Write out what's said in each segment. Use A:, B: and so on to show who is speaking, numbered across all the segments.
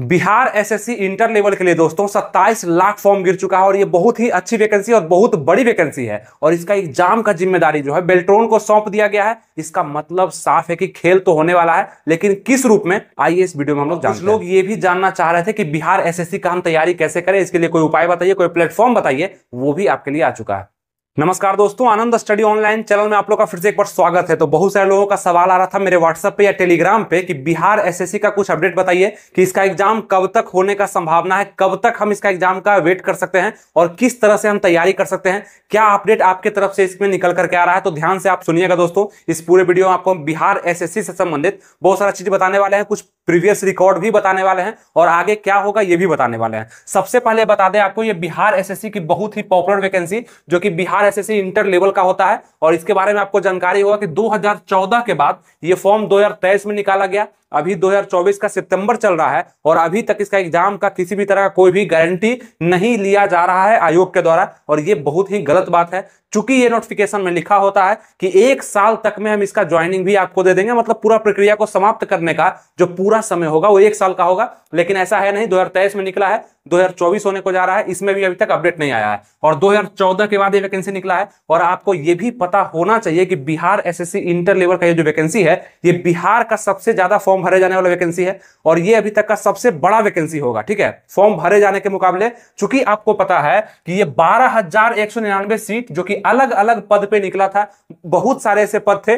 A: Bihar SSC inter level के लिए दोस्तों 27 लाख फॉर्म गिर चुका है और ये बहुत ही अच्छी वैकेंसी और बहुत बड़ी वैकेंसी है और इसका एग्जाम का जिम्मेदारी जो है बेल्ट्रोन को सौंप दिया गया है इसका मतलब साफ है कि खेल तो होने वाला है लेकिन किस रूप में आइए इस वीडियो में हम लोग जान लोग ये भी जानना चाह रहे थे कि बिहार एस का हम तैयारी कैसे करें इसके लिए कोई उपाय बताइए कोई प्लेटफॉर्म बताइए वो भी आपके लिए आ चुका है नमस्कार दोस्तों आनंद स्टडी ऑनलाइन चैनल में आप लोग का फिर से एक बार स्वागत है तो बहुत सारे लोगों का सवाल आ रहा था मेरे व्हाट्सएप पे या टेलीग्राम पे कि बिहार एसएससी का कुछ अपडेट बताइए कि इसका एग्जाम कब तक होने का संभावना है कब तक हम इसका एग्जाम का वेट कर सकते हैं और किस तरह से हम तैयारी कर सकते हैं क्या अपडेट आपके तरफ से इसमें निकल करके आ रहा है तो ध्यान से आप सुनिएगा दोस्तों इस पूरे वीडियो में आपको बिहार एस से संबंधित बहुत सारा चीज बताने वाले हैं कुछ प्रीवियस रिकॉर्ड भी बताने वाले हैं और आगे क्या होगा ये भी बताने वाले हैं सबसे पहले बता दें आपको ये बिहार एसएससी की बहुत ही पॉपुलर वैकेंसी जो कि बिहार एसएससी इंटर लेवल का होता है और इसके बारे में आपको जानकारी होगा कि 2014 के बाद ये फॉर्म 2023 में निकाला गया अभी 2024 का सितंबर चल रहा है और अभी तक इसका एग्जाम का किसी भी तरह का कोई भी गारंटी नहीं लिया जा रहा है आयोग के द्वारा और ये बहुत ही गलत बात है चूंकि ये नोटिफिकेशन में लिखा होता है कि एक साल तक में हम इसका ज्वाइनिंग भी आपको दे देंगे मतलब पूरा प्रक्रिया को समाप्त करने का जो पूरा समय होगा वो एक साल का होगा लेकिन ऐसा है नहीं दो में निकला है 2024 होने को जा रहा है इसमें भी अभी तक अपडेट नहीं आया है और 2014 के बाद ये वैकेंसी निकला है और आपको ये भी पता होना चाहिए कि बिहार एसएससी इंटर लेवल का ये जो वैकेंसी है ये बिहार का सबसे ज्यादा फॉर्म भरे जाने वाला वैकेंसी है और ये अभी तक का सबसे बड़ा वैकेंसी होगा ठीक है फॉर्म भरे जाने के मुकाबले चूंकि आपको पता है कि ये बारह सीट जो कि अलग अलग पद पर निकला था बहुत सारे ऐसे पद थे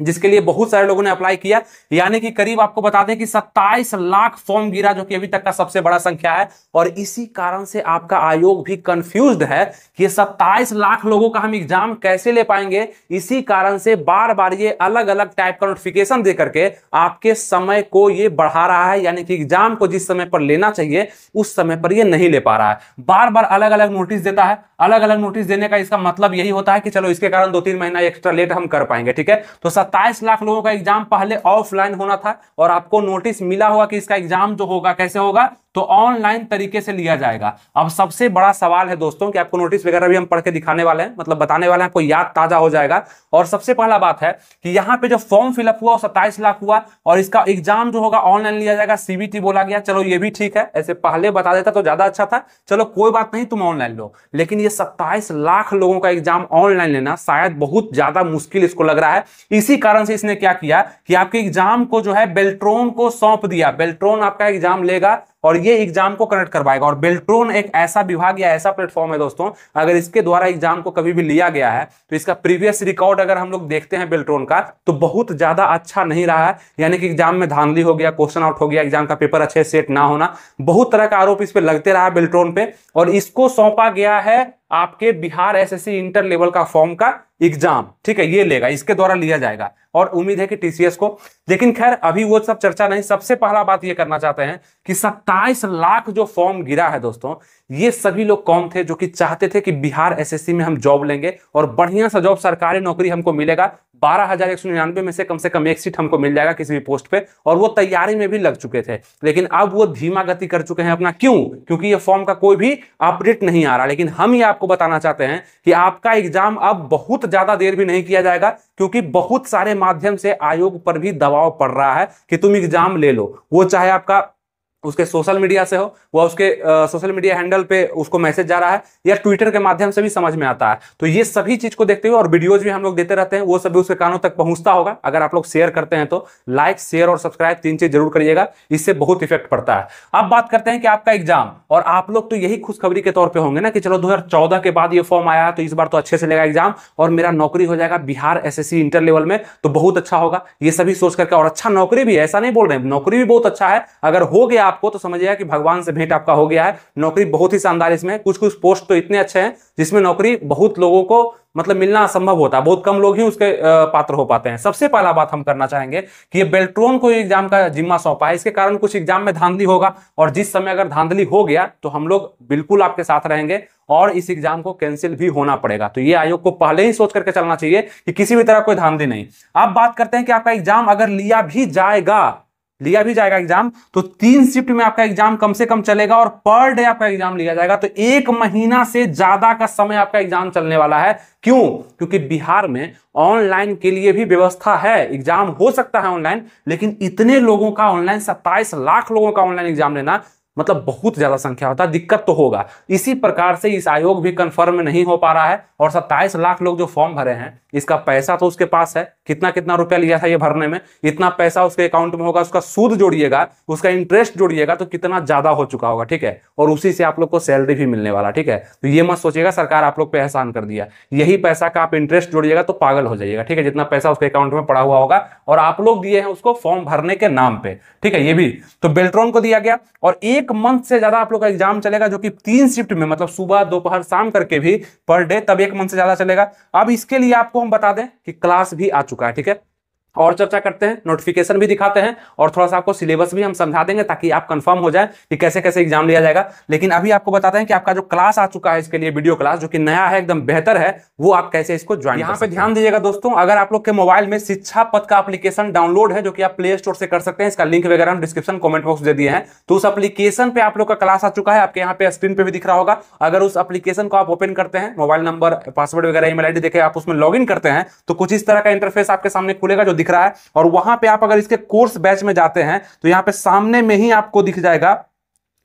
A: जिसके लिए बहुत सारे लोगों ने अप्लाई किया यानी कि करीब आपको बता दें कि 27 लाख फॉर्म गिरा जो कि अभी तक का सबसे बड़ा संख्या है और इसी कारण से आपका आयोग भी कंफ्यूज्ड है कि 27 लाख लोगों का हम एग्जाम कैसे ले पाएंगे इसी कारण से बार बार ये अलग अलग टाइप का नोटिफिकेशन दे करके आपके समय को ये बढ़ा रहा है यानी कि एग्जाम को जिस समय पर लेना चाहिए उस समय पर यह नहीं ले पा रहा है बार बार अलग अलग नोटिस देता है अलग अलग नोटिस देने का इसका मतलब यही होता है कि चलो इसके कारण दो तीन महीना एक्स्ट्रा लेट हम कर पाएंगे ठीक है तो सत्ताईस लाख लोगों का एग्जाम पहले ऑफलाइन होना था और आपको नोटिस मिला होगा कि इसका एग्जाम जो होगा कैसे होगा तो ऑनलाइन तरीके से लिया जाएगा अब सबसे बड़ा सवाल है दोस्तों कि आपको नोटिस वगैरह भी हम पढ़ के दिखाने वाले हैं मतलब बताने वाले हैं आपको याद ताजा हो जाएगा और सबसे पहला बात है कि यहाँ पे जो फॉर्म फिलअप हुआ सत्ताईस लाख हुआ और इसका एग्जाम जो होगा ऑनलाइन लिया जाएगा सीबीटी बोला गया चलो ये भी ठीक है ऐसे पहले बता देता तो ज्यादा अच्छा था चलो कोई बात नहीं तुम ऑनलाइन लो लेकिन ये सत्ताईस लाख लोगों का एग्जाम ऑनलाइन लेना शायद बहुत ज्यादा मुश्किल इसको लग रहा है इसी कारण से इसने क्या किया कि आपके एग्जाम को जो है बेल्ट्रोन को सौंप दिया बेल्ट्रोन आपका एग्जाम लेगा और ये एग्जाम को कनेक्ट करवाएगा और बेल्ट्रोन एक ऐसा विभाग या ऐसा प्लेटफॉर्म है दोस्तों अगर इसके द्वारा एग्जाम को कभी भी लिया गया है तो इसका प्रीवियस रिकॉर्ड अगर हम लोग देखते हैं बेल्ट्रोन का तो बहुत ज्यादा अच्छा नहीं रहा है यानी कि एग्जाम में धांधली हो गया क्वेश्चन आउट हो गया एग्जाम का पेपर अच्छे सेट ना होना बहुत तरह का आरोप इस पर लगते रहा बेल्ट्रोन पे और इसको सौंपा गया है आपके बिहार एसएससी इंटर लेवल का फॉर्म का एग्जाम ठीक है ये लेगा इसके द्वारा लिया जाएगा और उम्मीद है कि टीसीएस को लेकिन खैर अभी वो सब चर्चा नहीं सबसे पहला बात ये करना चाहते हैं कि 27 लाख जो फॉर्म गिरा है दोस्तों ये सभी लोग कौन थे जो कि चाहते थे कि बिहार एसएससी में हम जॉब लेंगे और बढ़िया सा जॉब सरकारी नौकरी हमको मिलेगा बारह हजार एक सौ निन्यानवे में से कम से कम एक सीट हमको मिल जाएगा किसी भी पोस्ट पे और वो तैयारी में भी लग चुके थे लेकिन अब वो धीमा गति कर चुके हैं अपना क्यों क्योंकि ये फॉर्म का कोई भी अपडेट नहीं आ रहा लेकिन हम ये आपको बताना चाहते हैं कि आपका एग्जाम अब बहुत ज्यादा देर भी नहीं किया जाएगा क्योंकि बहुत सारे माध्यम से आयोग पर भी दबाव पड़ रहा है कि तुम एग्जाम ले लो वो चाहे आपका उसके सोशल मीडिया से हो वह उसके सोशल मीडिया हैंडल पे उसको मैसेज जा रहा है या ट्विटर के माध्यम से भी समझ में आता है तो ये सभी चीज को देखते हुए और वीडियोज भी हम लोग देते रहते हैं वो सभी उसके कानों तक पहुंचता होगा अगर आप लोग शेयर करते हैं तो लाइक शेयर और सब्सक्राइब तीन चीज जरूर करिएगा इससे बहुत इफेक्ट पड़ता है अब बात करते हैं कि आपका एग्जाम और आप लोग तो यही खुशखबरी के तौर पर होंगे ना कि चलो दो के बाद ये फॉर्म आया तो इस बार तो अच्छे से लेगा एग्जाम और मेरा नौकरी हो जाएगा बिहार एस इंटर लेवल में तो बहुत अच्छा होगा ये सभी सोच करके और अच्छा नौकरी भी ऐसा नहीं बोल रहे नौकरी भी बहुत अच्छा है अगर हो गया आपको तो समझिएगा कि भगवान से भेंट आपका हो गया है नौकरी बहुत ही शानदार इसमें कुछ कुछ पोस्ट तो इतने अच्छे हैं जिसमें नौकरी बहुत लोगों को मतलब मिलना असंभव होता है बहुत कम लोग ही उसके पात्र हो पाते हैं सबसे पहला बात हम करना चाहेंगे कि ये बेल्ट्रोन को एग्जाम का जिम्मा सौंपा है इसके कारण कुछ एग्जाम में धांधली होगा और जिस समय अगर धांधली हो गया तो हम लोग बिल्कुल आपके साथ रहेंगे और इस एग्जाम को कैंसिल भी होना पड़ेगा तो ये आयोग को पहले ही सोच करके चलना चाहिए कि किसी भी तरह कोई धांधली नहीं अब बात करते हैं कि आपका एग्जाम अगर लिया भी जाएगा लिया भी जाएगा एग्जाम तो तीन शिफ्ट में आपका एग्जाम कम से कम चलेगा और पर डे आपका एग्जाम लिया जाएगा तो एक महीना से ज्यादा का समय आपका एग्जाम चलने वाला है क्यों क्योंकि बिहार में ऑनलाइन के लिए भी व्यवस्था है एग्जाम हो सकता है ऑनलाइन लेकिन इतने लोगों का ऑनलाइन सत्ताईस लाख लोगों का ऑनलाइन एग्जाम लेना मतलब बहुत ज्यादा संख्या होता है दिक्कत तो होगा इसी प्रकार से इस आयोग भी कंफर्म नहीं हो पा रहा है और सत्ताईस लाख लोग जो फॉर्म भरे हैं इसका पैसा तो उसके पास है कितना कितना रुपया लिया था ये भरने में इतना पैसा उसके अकाउंट में होगा उसका सूद जोड़िएगा उसका इंटरेस्ट जोड़िएगा तो कितना ज्यादा हो चुका होगा ठीक है और उसी से आप लोग को सैलरी भी मिलने वाला ठीक है तो ये मत सोचिएगा सरकार आप लोग पे एहसान कर दिया यही पैसा का आप इंटरेस्ट जोड़िएगा तो पागल हो जाइएगा ठीक है जितना पैसा उसके अकाउंट में पड़ा हुआ होगा और आप लोग दिए हैं उसको फॉर्म भरने के नाम पर ठीक है ये भी तो बेल्ट्रॉन को दिया गया और एक एक मंथ से ज्यादा आप लोग का एग्जाम चलेगा जो कि तीन शिफ्ट में मतलब सुबह दोपहर शाम करके भी पर डे तब एक मंथ से ज्यादा चलेगा अब इसके लिए आपको हम बता दें कि क्लास भी आ चुका है ठीक है और चर्चा करते हैं नोटिफिकेशन भी दिखाते हैं और थोड़ा सा आपको सिलेबस भी हम समझा देंगे ताकि आप कंफर्म हो जाए कि कैसे कैसे एग्जाम लिया जाएगा लेकिन अभी आपको बताते हैं कि आपका जो क्लास आ चुका है इसके लिए वीडियो क्लास जो कि नया है एकदम बेहतर है वो आप कैसे इसको ज्वाइन यहाँ पे ध्यान दीजिएगा दोस्तों अगर आप लोग के मोबाइल में शिक्षा पद का अपलीकेशन डाउनलोड है जो कि आप प्ले स्टोर से कर सकते हैं इसका लिंक वगैरह हम डिस्क्रिप्शन कॉमेंट बॉक्स दे दिए हैं तो उस अपलीकेशन पे आप लोग का क्लास आ चुका है आपके यहाँ पे स्क्रीन पे भी दिख रहा होगा अगर उस अपलीकेशन को आप ओपन करते हैं मोबाइल नंबर पासवर्ड वगैरह ईमेल आईडी आप उसमें लॉग करते हैं तो कुछ इस तरह का इंटरफेस आपके सामने खुलेगा जो दिख रहा है और वहां पे आप अगर इसके कोर्स बैच में जाते हैं तो यहाँ पे सामने में ही आपको दिख जाएगा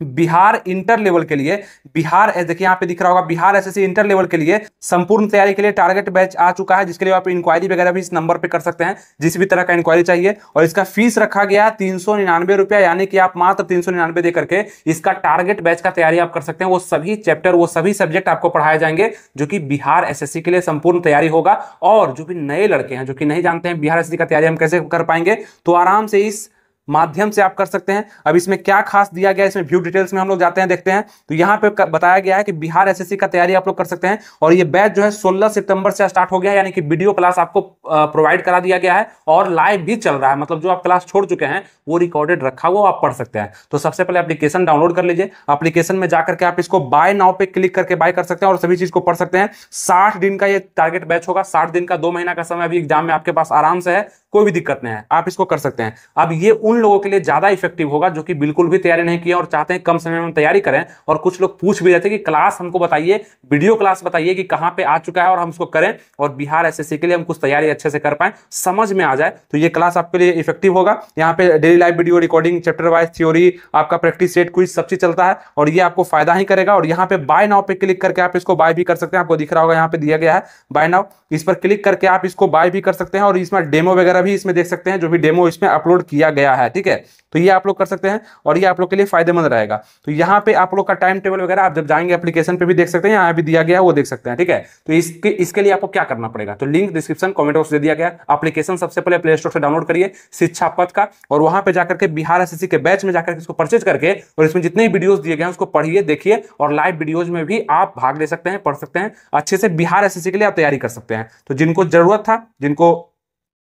A: बिहार इंटर लेवल के लिए बिहार देखिए यहाँ पे दिख रहा होगा बिहार एसएससी इंटर लेवल के लिए संपूर्ण तैयारी के लिए टारगेट बैच आ चुका है जिसके लिए आप इंक्वायरी वगैरह भी इस नंबर पे कर सकते हैं जिस भी तरह का इंक्वायरी चाहिए और इसका फीस रखा गया है तीन सौ निन्यानवे रुपया यानी कि आप मात्र तीन सौ निन्यानवे दे करके इसका टारगेट बैच का तैयारी आप कर सकते हैं वो सभी चैप्टर वो सभी सब्जेक्ट आपको पढ़ाए जाएंगे जो कि बिहार सी के लिए संपूर्ण तैयारी होगा और जो भी नए लड़के हैं जो कि नहीं जानते हैं बिहार सी का तैयारी हम कैसे कर पाएंगे तो आराम से इस माध्यम से आप कर सकते हैं अब इसमें क्या खास दिया गया इसमें व्यू डिटेल्स में हम लोग जाते हैं देखते हैं तो यहाँ पे बताया गया है कि बिहार एसएससी का तैयारी आप लोग कर सकते हैं और ये बैच जो है 16 सितंबर से स्टार्ट हो गया है यानी कि वीडियो क्लास आपको प्रोवाइड करा दिया गया है और लाइव भी चल रहा है मतलब जो आप क्लास छोड़ चुके हैं वो रिकॉर्डेड रखा हुआ आप पढ़ सकते हैं तो सबसे पहले एप्लीकेशन डाउनलोड कर लीजिए एप्लीकेशन में जाकर के आप इसको बाय नाव पे क्लिक करके बाय कर सकते हैं और सभी चीज को पढ़ सकते हैं साठ दिन का ये टारगेट बैच होगा साठ दिन का दो महीना का समय अभी एग्जाम में आपके पास आराम से है कोई भी दिक्कत नहीं है आप इसको कर सकते हैं अब ये उन लोगों के लिए ज़्यादा इफेक्टिव होगा जो कि बिल्कुल भी तैयारी नहीं किया और चाहते हैं कम समय में तैयारी करें और कुछ लोग पूछ भी रहे थे कि क्लास हमको बताइए वीडियो क्लास बताइए कि कहाँ पे आ चुका है और हम उसको करें और बिहार एस के लिए हम कुछ तैयारी अच्छे से कर पाए समझ में आ जाए तो ये क्लास आपके लिए इफेक्टिव होगा यहाँ पे daily live video recording chapter wise theory आपका प्रैक्टिस सेट कुछ सब चीज चलता है और ये आपको फायदा ही करेगा और यहाँ पे बाय नाव पे क्लिक करके आप इसको बाय भी कर सकते हैं आपको दिख रहा होगा यहाँ पे दिया गया है बाय नाव इस पर क्लिक करके आप इसको बाय भी कर सकते हैं और इसमें डेमो वगैरह भी इसमें देख सकते हैं जो भी डेमो इसमें अपलोड किया गया है ठीक है तो ये आप लोग कर सकते हैं और ये आप लोग के लिए फायदेमंद रहेगा तो यहाँ पे आप लोग का टाइम टेबल वगैरह आप जब जाएंगे एप्लीकेशन पे भी देख सकते हैं यहाँ भी दिया गया वो देख सकते हैं ठीक है तो इसके इसके लिए आपको क्या करना पड़ेगा तो लिंक डिस्क्रिप्शन कॉमेंट बॉक्स दे दिया गया एप्लीकेशन सबसे पहले प्ले स्टोर से डाउनलोड करिए शिक्षा पथ का और वहां पर जाकर के बिहार एस के बैच में जाकर इसको परचेज करके और इसमें जितने वीडियोज दिए गए हैं उसको पढ़िए देखिए और लाइव वीडियोज में भी आप भाग ले सकते हैं पढ़ सकते हैं अच्छे से बिहार एस के लिए आप तैयारी कर सकते हैं तो जिनको जरूरत था जिनको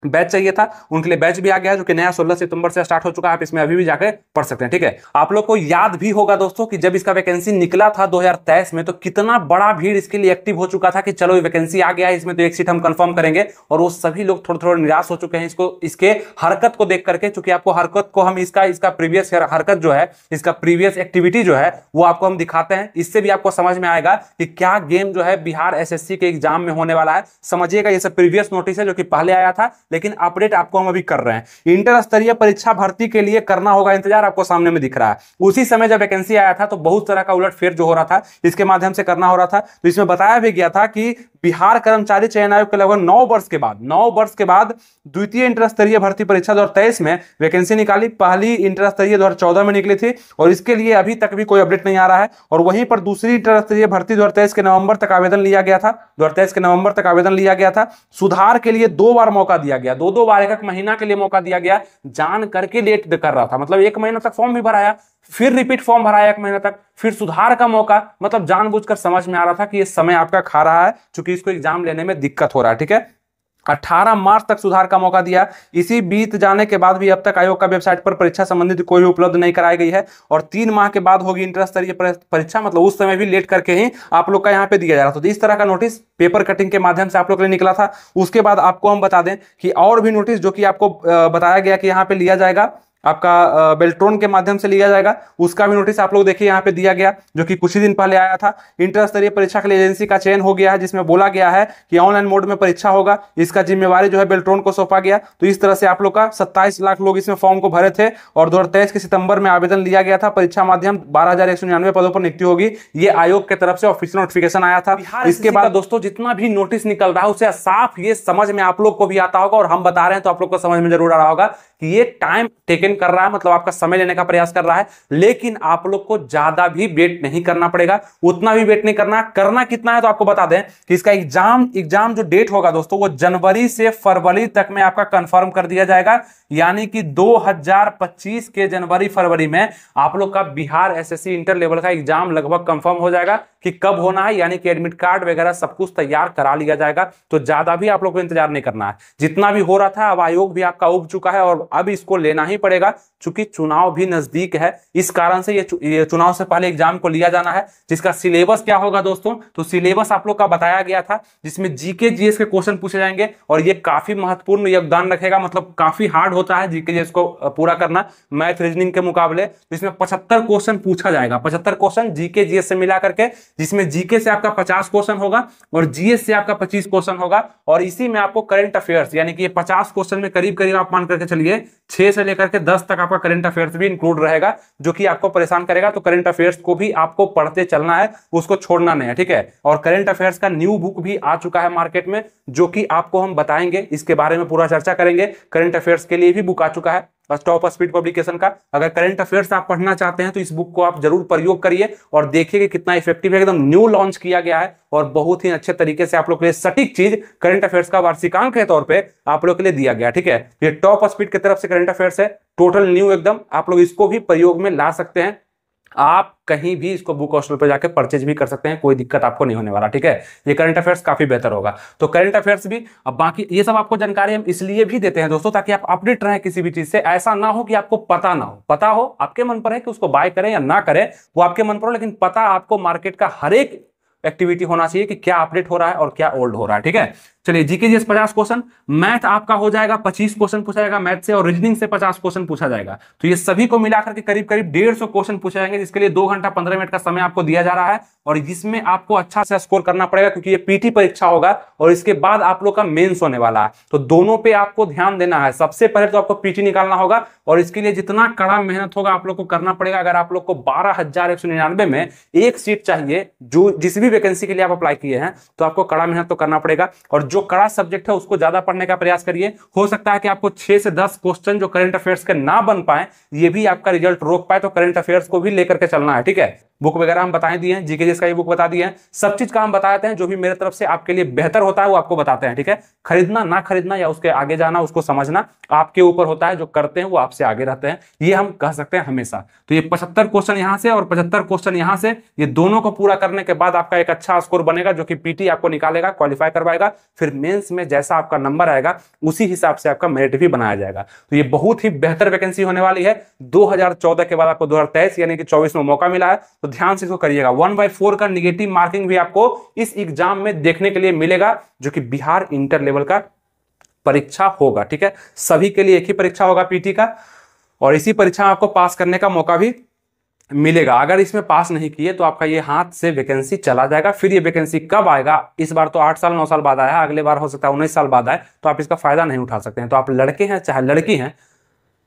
A: बैच चाहिए था उनके लिए बैच भी आ गया जो कि नया 16 सितंबर से स्टार्ट हो चुका है आप इसमें अभी भी जाकर पढ़ सकते हैं ठीक है आप लोग को याद भी होगा दोस्तों कि जब इसका वैकेंसी निकला था 2023 में तो कितना बड़ा भीड़ इसके लिए एक्टिव हो चुका था कि चलो वैकेंसी आ गया है इसमें तो एक सीट हम कंफर्म करेंगे और वो सभी लोग थोड़े थोड़े निराश हो चुके हैं इसको इसके हरकत को देख करके चूंकि आपको हरकत को हम इसका इसका प्रीवियस हरकत जो है इसका प्रीवियस एक्टिविटी जो है वो आपको हम दिखाते हैं इससे भी आपको समझ में आएगा कि क्या गेम जो है बिहार एस के एग्जाम में होने वाला है समझिएगा ये सब प्रीवियस नोटिस है जो कि पहले आया था लेकिन अपडेट आपको हम अभी कर रहे हैं इंटर स्तरीय परीक्षा भर्ती के लिए करना होगा इंतजार आपको सामने में दिख रहा है उसी समय जब वैकेंसी आया था तो बहुत तरह का फेर जो हो रहा था इसके माध्यम से करना हो रहा था तो इसमें बताया भी गया था कि बिहार कर्मचारी चयन आयोग के लगभग नौ वर्ष के बाद नौ वर्ष के बाद द्वितीय इंटर स्तरीय भर्ती परीक्षा दो में वैकेंसी निकाली पहली इंटर स्तरीय दो में निकली थी और इसके लिए अभी तक भी कोई अपडेट नहीं आ रहा है और वहीं पर दूसरी इंटर स्तरीय भर्ती दो के नवंबर तक आवेदन लिया गया था दो के नवंबर तक आवेदन लिया गया था सुधार के लिए दो बार मौका दिया गया दो दो बार एक महीना के लिए मौका दिया गया जान करके लेट कर रहा था मतलब एक महीना तक फॉर्म भी भराया फिर रिपीट फॉर्म भराया एक महीना तक फिर सुधार का मौका मतलब जानबूझकर समझ में आ रहा था कि ये समय आपका खा रहा है क्योंकि इसको एग्जाम लेने में दिक्कत हो रहा है ठीक है 18 मार्च तक सुधार का मौका दिया इसी बीत जाने के बाद भी अब तक आयोग का वेबसाइट पर परीक्षा संबंधित कोई भी उपलब्ध नहीं कराई गई है और तीन माह के बाद होगी इंटर स्तरीय परीक्षा मतलब उस समय भी लेट करके ही आप लोग का यहाँ पे दिया जा रहा था तो इस तरह का नोटिस पेपर कटिंग के माध्यम से आप लोग के लिए निकला था उसके बाद आपको हम बता दें कि और भी नोटिस जो कि आपको बताया गया कि यहाँ पे लिया जाएगा आपका बेल्ट्रोन के माध्यम से लिया जाएगा उसका भी नोटिस आप लोग देखिए यहाँ पे दिया गया जो कि कुछ ही दिन पहले आया था इंटर स्तरीय परीक्षा के लिए एजेंसी का चयन हो गया है जिसमें बोला गया है कि ऑनलाइन मोड में परीक्षा होगा इसका जिम्मेवारी जो है बेल्ट्रोन को सौंपा गया तो इस तरह से आप लोग का सत्ताईस लाख लोग इसमें फॉर्म को भरे थे और दो के सितंबर में आवेदन लिया गया था परीक्षा माध्यम बारह पदों पर नियुक्ति होगी ये आयोग की तरफ से ऑफिसियल नोटिफिकेशन आया था इसके बाद दोस्तों जितना भी नोटिस निकल रहा है उसे साफ ये समझ में आप लोग को भी आता होगा और हम बता रहे हैं तो आप लोग को समझ में जरूर आ रहा होगा कि ये टाइम टेकन थिंकिंग कर रहा है मतलब आपका समय लेने का प्रयास कर रहा है लेकिन आप लोग को ज्यादा भी वेट नहीं करना पड़ेगा उतना भी वेट नहीं करना करना कितना है तो आपको बता दें कि इसका एग्जाम एग्जाम जो डेट होगा दोस्तों वो जनवरी से फरवरी तक में आपका कंफर्म कर दिया जाएगा यानी कि 2025 के जनवरी फरवरी में आप लोग का बिहार एसएससी इंटर लेवल का एग्जाम लगभग कंफर्म हो जाएगा कि कब होना है यानी कि एडमिट कार्ड वगैरह सब कुछ तैयार करा लिया जाएगा तो ज्यादा भी आप लोग को इंतजार नहीं करना है जितना भी हो रहा था अब आयोग भी आपका उग चुका है और अब इसको लेना ही पड़ेगा चूंकि चुनाव भी नजदीक है इस कारण से ये, ये चुनाव से पहले एग्जाम को लिया जाना है जिसका सिलेबस क्या होगा दोस्तों तो सिलेबस आप लोग का बताया गया था जिसमें जीके जीएस के क्वेश्चन पूछे जाएंगे और ये काफी महत्वपूर्ण योगदान रखेगा मतलब काफी हार्ड होता है जीके जीएस को पूरा करना मैथ रीजनिंग के मुकाबले इसमें पचहत्तर क्वेश्चन पूछा जाएगा पचहत्तर क्वेश्चन जीके जीएस से मिला करके जिसमें जीके से आपका 50 क्वेश्चन होगा और जीएस से आपका 25 क्वेश्चन होगा और इसी में आपको करंट अफेयर्स यानी कि ये 50 क्वेश्चन में करीब करीब आप मान करके चलिए 6 से लेकर के 10 तक आपका करंट अफेयर्स भी इंक्लूड रहेगा जो कि आपको परेशान करेगा तो करंट अफेयर्स को भी आपको पढ़ते चलना है उसको छोड़ना नहीं है ठीक है और करंट अफेयर्स का न्यू बुक भी आ चुका है मार्केट में जो कि आपको हम बताएंगे इसके बारे में पूरा चर्चा करेंगे करंट अफेयर्स के लिए भी बुक आ चुका है बस टॉप स्पीड पब्लिकेशन का अगर करंट अफेयर्स आप पढ़ना चाहते हैं तो इस बुक को आप जरूर प्रयोग करिए और देखिए कि कितना इफेक्टिव है एकदम न्यू लॉन्च किया गया है और बहुत ही अच्छे तरीके से आप लोग के लिए सटीक चीज करंट अफेयर्स का वार्षिकांक के तौर पे आप लोग के लिए दिया गया ठीक है ये टॉप स्पीड की तरफ से करंट अफेयर्स है टोटल न्यू एकदम आप लोग इसको भी प्रयोग में ला सकते हैं आप कहीं भी इसको बुक हॉस्टल पर जाकर परचेज भी कर सकते हैं कोई दिक्कत आपको नहीं होने वाला ठीक है ये करंट अफेयर्स काफी बेहतर होगा तो करंट अफेयर्स भी अब बाकी ये सब आपको जानकारी हम इसलिए भी देते हैं दोस्तों ताकि आप अपडेट रहें किसी भी चीज से ऐसा ना हो कि आपको पता ना हो पता हो आपके मन पर है कि उसको बाय करें या ना करें वो आपके मन पर हो लेकिन पता आपको मार्केट का हर एक एक्टिविटी होना चाहिए कि क्या अपडेट हो रहा है और क्या ओल्ड हो रहा है ठीक है चलिए जीके जीएस पचास क्वेश्चन मैथ आपका हो जाएगा पच्चीस क्वेश्चन पूछा जाएगा मैथ से और रीजनिंग से पचास क्वेश्चन पूछा जाएगा तो ये सभी को मिलाकर के करीब करीब डेढ़ सौ क्वेश्चन पूछे जाएंगे जिसके लिए दो घंटा पंद्रह मिनट का समय आपको दिया जा रहा है और जिसमें आपको अच्छा से स्कोर करना पड़ेगा क्योंकि ये पीटी परीक्षा होगा और इसके बाद आप लोग का मेन्स होने वाला है तो दोनों पे आपको ध्यान देना है सबसे पहले तो आपको पीटी निकालना होगा और इसके लिए जितना कड़ा मेहनत होगा आप लोग को करना पड़ेगा अगर आप लोग को बारह हजार एक सौ निन्यानवे में एक सीट चाहिए जो जिस भी वैकेंसी के लिए आप अप्लाई किए हैं तो आपको कड़ा मेहनत तो करना पड़ेगा और जो कड़ा सब्जेक्ट है उसको ज्यादा पढ़ने का प्रयास करिए हो सकता है कि आपको छह से दस क्वेश्चन जो करंट अफेयर्स के ना बन पाए ये भी आपका रिजल्ट रोक पाए तो करंट अफेयर्स को भी लेकर के चलना है ठीक है बुक वगैरह हम बताए दिए हैं जीके जिसका ये बुक बता दिए हैं सब चीज का हम बताते हैं जो भी मेरे तरफ से आपके लिए बेहतर होता है वो आपको बताते हैं ठीक है खरीदना ना खरीदना या उसके आगे जाना उसको समझना आपके ऊपर होता है जो करते हैं वो आपसे आगे रहते हैं ये हम कह सकते हैं हमेशा तो ये पचहत्तर क्वेश्चन यहाँ से और पचहत्तर क्वेश्चन यहाँ से ये दोनों को पूरा करने के बाद आपका एक अच्छा स्कोर बनेगा जो कि पीटी आपको निकालेगा क्वालिफाई करवाएगा फिर फिर मेंस में जैसा आपका नंबर आएगा उसी हिसाब से आपका मेरिट भी बनाया जाएगा तो ये बहुत ही बेहतर वैकेंसी होने वाली है 2014 के बाद आपको 2023 यानी कि 24 में मौका मिला है तो ध्यान से इसको करिएगा वन बाई फोर का निगेटिव मार्किंग भी आपको इस एग्जाम में देखने के लिए मिलेगा जो कि बिहार इंटर लेवल का परीक्षा होगा ठीक है सभी के लिए एक ही परीक्षा होगा पीटी का और इसी परीक्षा में आपको पास करने का मौका भी मिलेगा अगर इसमें पास नहीं किए तो आपका ये हाथ से वैकेंसी चला जाएगा फिर ये वैकेंसी कब आएगा इस बार तो आठ साल नौ साल बाद आया अगले बार हो सकता है उन्नीस साल बाद आए तो आप इसका फायदा नहीं उठा सकते हैं तो आप लड़के हैं चाहे लड़की हैं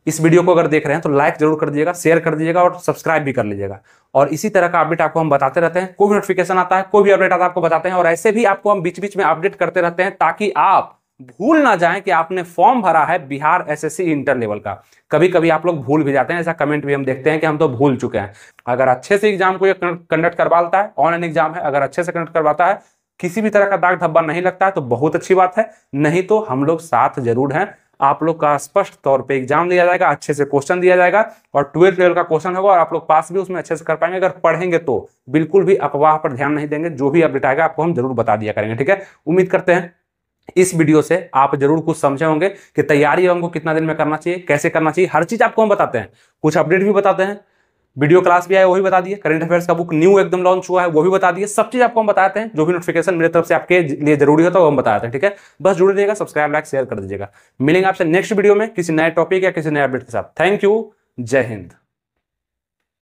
A: इस वीडियो को अगर देख रहे हैं तो लाइक जरूर कर दीजिएगा शेयर कर दीजिएगा और सब्सक्राइब भी कर लीजिएगा और इसी तरह का अपडेट आपको हम बताते रहते हैं कोई भी नोटिफिकेशन आता है कोई भी अपडेट आता है आपको बताते हैं और ऐसे भी आपको हम बीच बीच में अपडेट करते रहते हैं ताकि आप भूल ना जाए कि आपने फॉर्म भरा है बिहार एसएससी इंटर लेवल का कभी कभी आप लोग भूल भी जाते हैं ऐसा कमेंट भी हम देखते हैं कि हम तो भूल चुके हैं अगर अच्छे से एग्जाम को ये कंडक्ट करवाता है ऑनलाइन एग्जाम है अगर अच्छे से कंडक्ट करवाता है किसी भी तरह का दाग धब्बा नहीं लगता है तो बहुत अच्छी बात है नहीं तो हम लोग साथ जरूर हैं आप लोग का स्पष्ट तौर पे एग्जाम दिया जाएगा अच्छे से क्वेश्चन दिया जाएगा और ट्वेल्थ लेवल का क्वेश्चन होगा और आप लोग पास भी उसमें अच्छे से कर पाएंगे अगर पढ़ेंगे तो बिल्कुल भी अफवाह पर ध्यान नहीं देंगे जो भी अपडेट आएगा आपको हम जरूर बता दिया करेंगे ठीक है उम्मीद करते हैं इस वीडियो से आप जरूर कुछ समझे होंगे कि तैयारी हमको कितना दिन में करना चाहिए कैसे करना चाहिए हर चीज़ आपको हम बताते हैं कुछ अपडेट भी बताते हैं वीडियो क्लास भी आया वो भी बता दिए करंट अफेयर्स का बुक न्यू एकदम लॉन्च हुआ है वो भी बता दिए सब चीज़ आपको हम बताते हैं जो भी नोटिफिकेशन मेरे तरफ से आपके लिए जरूरी होता है वो तो हम बताते हैं ठीक है बस जुड़े रहिएगा सब्सक्राइब लाइक शेयर कर दीजिएगा मिलेंगे आपसे नेक्स्ट वीडियो में किसी नए टॉपिक या किसी नए अपडेट के साथ थैंक यू जय हिंद